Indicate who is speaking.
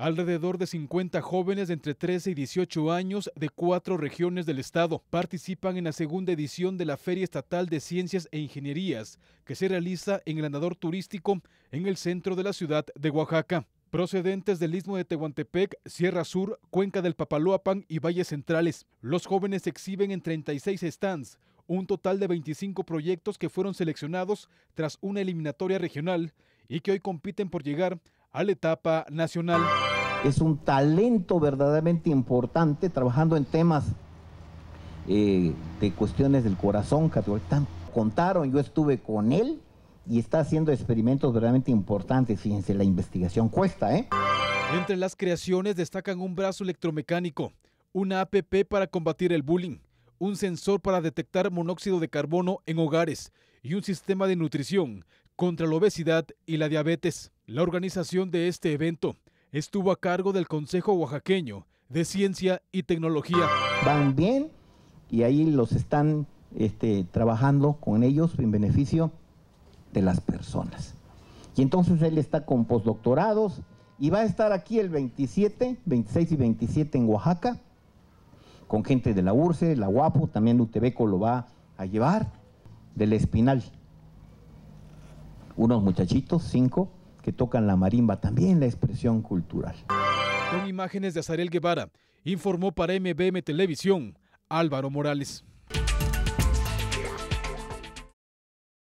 Speaker 1: Alrededor de 50 jóvenes de entre 13 y 18 años de cuatro regiones del estado participan en la segunda edición de la Feria Estatal de Ciencias e Ingenierías, que se realiza en el turístico en el centro de la ciudad de Oaxaca. Procedentes del istmo de Tehuantepec, Sierra Sur, Cuenca del Papaloapan y Valles Centrales, los jóvenes exhiben en 36 stands, un total de 25 proyectos que fueron seleccionados tras una eliminatoria regional y que hoy compiten por llegar a la etapa nacional
Speaker 2: es un talento verdaderamente importante trabajando en temas eh, de cuestiones del corazón, Que Contaron, yo estuve con él y está haciendo experimentos verdaderamente importantes. Fíjense, la investigación cuesta, ¿eh?
Speaker 1: Entre las creaciones destacan un brazo electromecánico, una APP para combatir el bullying, un sensor para detectar monóxido de carbono en hogares y un sistema de nutrición contra la obesidad y la diabetes. La organización de este evento estuvo a cargo del Consejo Oaxaqueño de Ciencia y Tecnología. Van bien
Speaker 2: y ahí los están este, trabajando con ellos en beneficio de las personas. Y entonces él está con postdoctorados y va a estar aquí el 27, 26 y 27 en Oaxaca, con gente de la de la UAPO, también Utebeco lo va a llevar, del Espinal. Unos muchachitos, cinco, que tocan la marimba, también la expresión cultural.
Speaker 1: Con imágenes de Azarel Guevara, informó para MBM Televisión Álvaro Morales.